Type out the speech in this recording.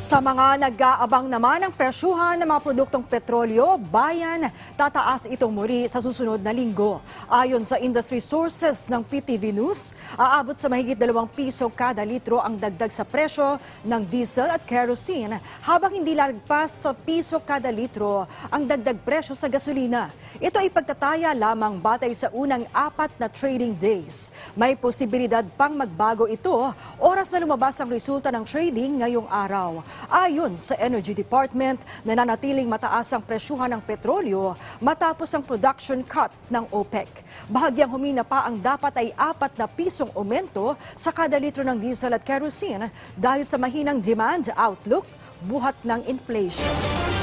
Sa mga nag-aabang naman ng presyuhan ng mga produktong petrolyo, bayan, tataas itong muli sa susunod na linggo. Ayon sa industry sources ng PTV News, aabot sa mahigit 2 piso kada litro ang dagdag sa presyo ng diesel at kerosene, habang hindi lagpas sa piso kada litro ang dagdag presyo sa gasolina. Ito ay pagtataya lamang batay sa unang apat na trading days. May posibilidad pang magbago ito oras na lumabas ang resulta ng trading ngayong araw. Ayon sa Energy Department, nananatiling mataas ang presyuhan ng petrolyo matapos ang production cut ng OPEC. Bahagyang humina pa ang dapat ay apat na pisong aumento sa kada litro ng diesel at kerosene dahil sa mahinang demand outlook buhat ng inflation.